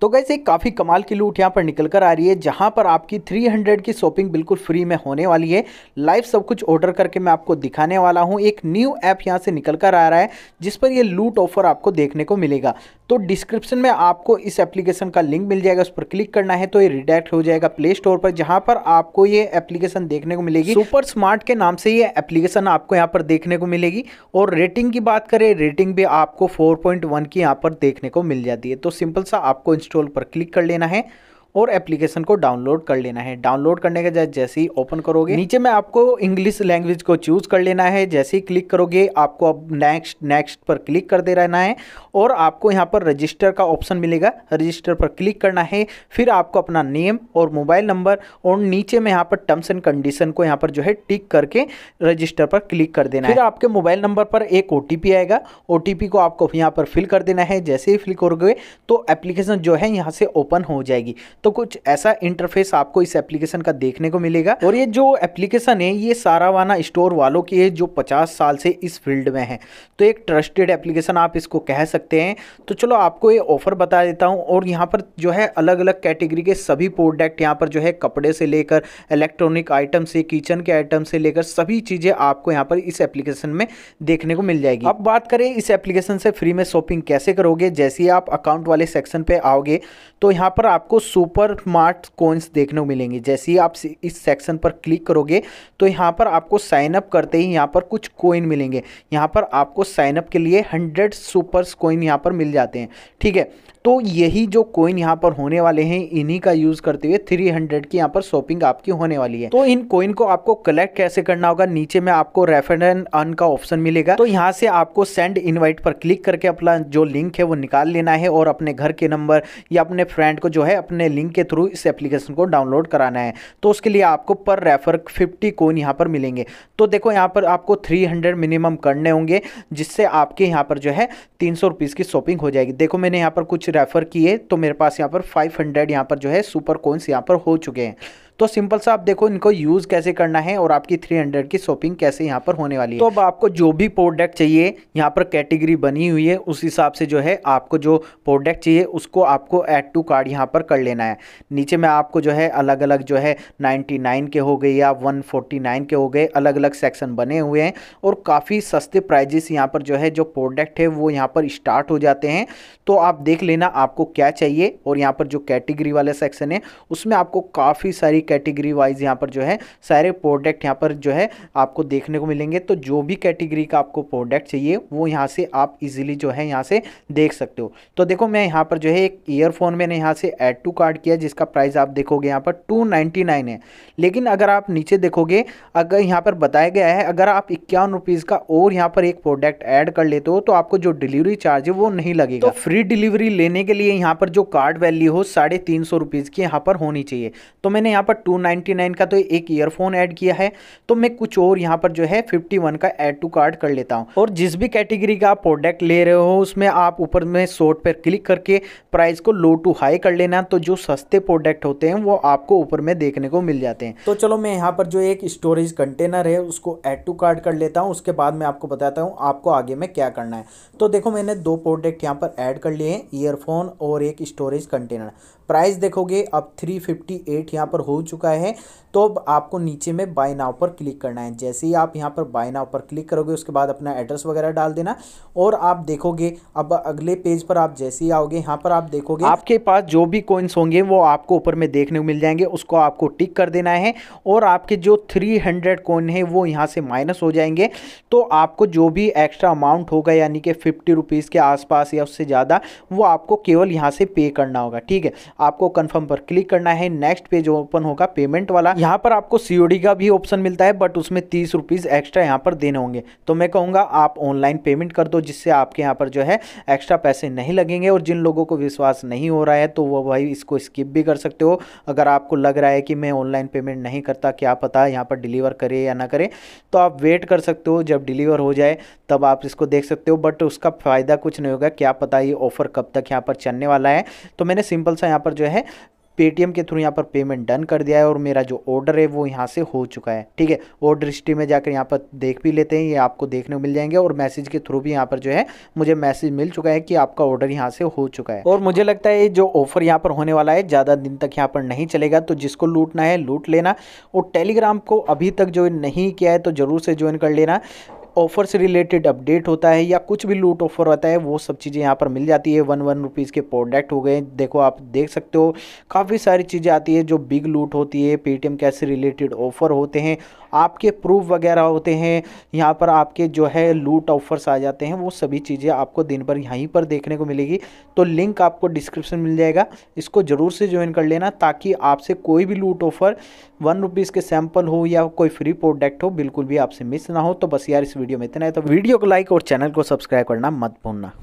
तो गैस एक काफ़ी कमाल की लूट यहाँ पर निकल कर आ रही है जहाँ पर आपकी 300 की शॉपिंग बिल्कुल फ्री में होने वाली है लाइव सब कुछ ऑर्डर करके मैं आपको दिखाने वाला हूँ एक न्यू ऐप यहाँ से निकल कर आ रहा है जिस पर ये लूट ऑफर आपको देखने को मिलेगा तो डिस्क्रिप्शन में आपको इस एप्लीकेशन का लिंक मिल जाएगा उस पर क्लिक करना है तो ये रिडायरेक्ट हो जाएगा प्ले स्टोर पर जहां पर आपको ये एप्लीकेशन देखने को मिलेगी सुपर स्मार्ट के नाम से ये एप्लीकेशन आपको यहाँ पर देखने को मिलेगी और रेटिंग की बात करें रेटिंग भी आपको 4.1 की यहाँ पर देखने को मिल जाती है तो सिंपल सा आपको इंस्टॉल पर क्लिक कर लेना है और एप्लीकेशन को डाउनलोड कर लेना है डाउनलोड करने के बाद जैसे ही ओपन करोगे नीचे में आपको इंग्लिश लैंग्वेज को चूज कर लेना है जैसे ही क्लिक करोगे आपको अब नेक्स्ट नेक्स्ट पर क्लिक कर दे रहना है और आपको यहाँ पर रजिस्टर का ऑप्शन मिलेगा रजिस्टर पर क्लिक करना है फिर आपको अपना नेम और मोबाइल नंबर और नीचे में यहाँ पर टर्म्स एंड कंडीशन को यहाँ पर जो है टिक करके रजिस्टर पर क्लिक कर देना फिर है। आपके मोबाइल नंबर पर एक ओ आएगा ओ को आपको यहाँ पर फिल कर देना है जैसे ही फिल करोगे तो एप्लीकेशन जो है यहाँ से ओपन हो जाएगी तो कुछ ऐसा इंटरफेस आपको इस एप्लीकेशन का देखने को मिलेगा और ये जो एप्लीकेशन है ये सारावाना स्टोर वालों की है जो पचास साल से इस फील्ड में है तो एक ट्रस्टेड एप्लीकेशन आप इसको कह सकते हैं तो चलो आपको ये ऑफर बता देता हूँ और यहाँ पर जो है अलग अलग कैटेगरी के सभी प्रोडक्ट यहाँ पर जो है कपड़े से लेकर इलेक्ट्रॉनिक आइटम से किचन के आइटम से लेकर सभी चीज़ें आपको यहाँ पर इस एप्लीकेशन में देखने को मिल जाएगी अब बात करें इस एप्लीकेशन से फ्री में शॉपिंग कैसे करोगे जैसे ही आप अकाउंट वाले सेक्शन पर आओगे तो यहाँ पर आपको सुपर सुपर स्मार्ट कोइंस देखने को मिलेंगे जैसे ही आप इस सेक्शन पर क्लिक करोगे तो यहाँ पर आपको साइन अप करते ही यहाँ पर कुछ कोइन मिलेंगे यहाँ पर आपको साइन अप के लिए हंड्रेड सुपर कोइन यहाँ पर मिल जाते हैं ठीक है तो यही जो कोइन यहाँ पर होने वाले हैं इन्हीं का यूज़ करते हुए 300 की यहाँ पर शॉपिंग आपकी होने वाली है तो इन कोइन को आपको कलेक्ट कैसे करना होगा नीचे में आपको रेफर एंड अर्न का ऑप्शन मिलेगा तो यहाँ से आपको सेंड इनवाइट पर क्लिक करके अपना जो लिंक है वो निकाल लेना है और अपने घर के नंबर या अपने फ्रेंड को जो है अपने लिंक के थ्रू इस एप्लीकेशन को डाउनलोड कराना है तो उसके लिए आपको पर रेफर फिफ्टी कोइन यहाँ पर मिलेंगे तो देखो यहाँ पर आपको थ्री मिनिमम करने होंगे जिससे आपके यहाँ पर जो है तीन सौ की शॉपिंग हो जाएगी देखो मैंने यहाँ पर कुछ रेफ़र किए तो मेरे पास यहाँ पर 500 यहाँ पर जो है सुपर कोइंस यहाँ पर हो चुके हैं तो सिंपल सा आप देखो इनको यूज़ कैसे करना है और आपकी थ्री हंड्रेड की शॉपिंग कैसे यहाँ पर होने वाली है तो अब आपको जो भी प्रोडक्ट चाहिए यहाँ पर कैटेगरी बनी हुई है उस हिसाब से जो है आपको जो प्रोडक्ट चाहिए उसको आपको एड टू कार्ड यहाँ पर कर लेना है नीचे में आपको जो है अलग अलग जो है नाइन्टी नाइन के हो गए या वन फोर्टी नाइन के हो गए अलग अलग सेक्शन बने हुए हैं और काफ़ी सस्ते प्राइजेस यहाँ पर जो है जो प्रोडक्ट है वो यहाँ पर स्टार्ट हो जाते हैं तो आप देख लेना आपको क्या चाहिए और यहाँ पर जो कैटेगरी वाला सेक्शन है उसमें आपको काफ़ी सारी कैटेगरी वाइज यहाँ पर जो है सारे प्रोडक्ट यहाँ पर जो है आपको देखने को मिलेंगे तो जो भी कैटेगरी का आपको प्रोडक्ट चाहिए वो यहाँ से आप इजीली जो है यहाँ से देख सकते हो तो देखो मैं यहाँ पर जो है एक ईयरफोन मैंने यहाँ से एड टू कार्ड किया जिसका प्राइस आप देखोगे यहाँ पर टू है लेकिन अगर आप नीचे देखोगे अगर यहाँ पर बताया गया है अगर आप इक्यावन रुपीज़ का और यहाँ पर एक प्रोडक्ट ऐड कर लेते हो तो आपको जो डिलीवरी चार्ज है वो नहीं लगेगा तो फ्री डिलीवरी लेने के लिए यहाँ पर जो कार्ड वैल्यू हो साढ़े तीन सौ रुपीज़ की यहाँ पर होनी चाहिए तो मैंने यहाँ पर टू नाइन्टी नाइन का तो एक ईयरफोन ऐड किया है तो मैं कुछ और यहाँ पर जो है फिफ्टी वन का ऐड टू कार्ड कर लेता हूँ और जिस भी कैटेगरी का प्रोडक्ट ले रहे हो उसमें आप ऊपर में शॉर्ट पर क्लिक करके प्राइस को लो टू हाई कर लेना तो जो सस्ते प्रोडक्ट होते हैं वो आपको ऊपर में देखने को मिल जाते हैं तो चलो मैं यहाँ पर जो एक स्टोरेज कंटेनर है उसको ऐड टू कार्ड कर लेता हूँ उसके बाद मैं आपको बताता हूँ आपको आगे में क्या करना है तो देखो मैंने दो प्रोडक्ट यहाँ पर ऐड कर लिए हैं ईयरफोन और एक स्टोरेज कंटेनर प्राइस देखोगे अब 358 फिफ्टी यहाँ पर हो चुका है तो अब आपको नीचे में बाय नाव पर क्लिक करना है जैसे ही आप यहाँ पर बाय नाव पर क्लिक करोगे उसके बाद अपना एड्रेस वगैरह डाल देना और आप देखोगे अब अगले पेज पर आप जैसे ही आओगे यहाँ पर आप देखोगे आपके पास जो भी कॉइन्स होंगे वो आपको ऊपर में देखने को मिल जाएंगे उसको आपको टिक कर देना है और आपके जो थ्री हंड्रेड कोइन है वो यहाँ से माइनस हो जाएंगे तो आपको जो भी एक्स्ट्रा अमाउंट होगा यानी कि फिफ्टी रुपीज़ के आसपास या उससे ज़्यादा वो आपको केवल यहाँ से पे करना होगा ठीक है आपको कन्फर्म पर क्लिक करना है नेक्स्ट पेज ओपन होगा पेमेंट वाला यहाँ पर आपको सीओडी का भी ऑप्शन मिलता है बट उसमें तीस रुपीज़ एक्स्ट्रा यहाँ पर देने होंगे तो मैं कहूँगा आप ऑनलाइन पेमेंट कर दो जिससे आपके यहाँ पर जो है एक्स्ट्रा पैसे नहीं लगेंगे और जिन लोगों को विश्वास नहीं हो रहा है तो वो भाई इसको स्किप भी कर सकते हो अगर आपको लग रहा है कि मैं ऑनलाइन पेमेंट नहीं करता क्या पता यहाँ पर डिलीवर करे या ना करे तो आप वेट कर सकते हो जब डिलीवर हो जाए तब आप इसको देख सकते हो बट उसका फ़ायदा कुछ नहीं होगा क्या पता ये ऑफ़र कब तक यहाँ पर चलने वाला है तो मैंने सिंपल सा यहाँ पर जो है पेटीएम के थ्रू यहाँ पर पेमेंट डन कर दिया है और मेरा जो ऑर्डर है वो यहाँ से हो चुका है ठीक है ऑर्डर हिस्ट्री में जाकर यहाँ पर देख भी लेते हैं ये आपको देखने को मिल जाएंगे और मैसेज के थ्रू भी यहाँ पर जो है मुझे मैसेज मिल चुका है कि आपका ऑर्डर यहाँ से हो चुका है और मुझे लगता है जो ऑफर यहाँ पर होने वाला है ज़्यादा दिन तक यहाँ पर नहीं चलेगा तो जिसको लूटना है लूट लेना और टेलीग्राम को अभी तक ज्वाइन नहीं किया है तो ज़रूर से ज्वाइन कर लेना ऑफ़र से रिलेटेड अपडेट होता है या कुछ भी लूट ऑफ़र होता है वो सब चीज़ें यहाँ पर मिल जाती है वन वन रुपीज़ के प्रोडक्ट हो गए देखो आप देख सकते हो काफ़ी सारी चीज़ें आती है जो बिग लूट होती है पेटीएम कैसे रिलेटेड ऑफ़र होते हैं आपके प्रूफ वगैरह होते हैं यहाँ पर आपके जो है लूट ऑफ़र्स आ जाते हैं वो सभी चीज़ें आपको दिन भर यहीं पर देखने को मिलेगी तो लिंक आपको डिस्क्रिप्शन मिल जाएगा इसको ज़रूर से ज्वाइन कर लेना ताकि आपसे कोई भी लूट ऑफ़र वन रुपीज़ के सैम्पल हो या कोई फ्री प्रोडक्ट हो बिल्कुल भी आपसे मिस ना हो तो बस यार इस वीडियो वीडियो में इतना है तो वीडियो को लाइक और चैनल को सब्सक्राइब करना मत भूलना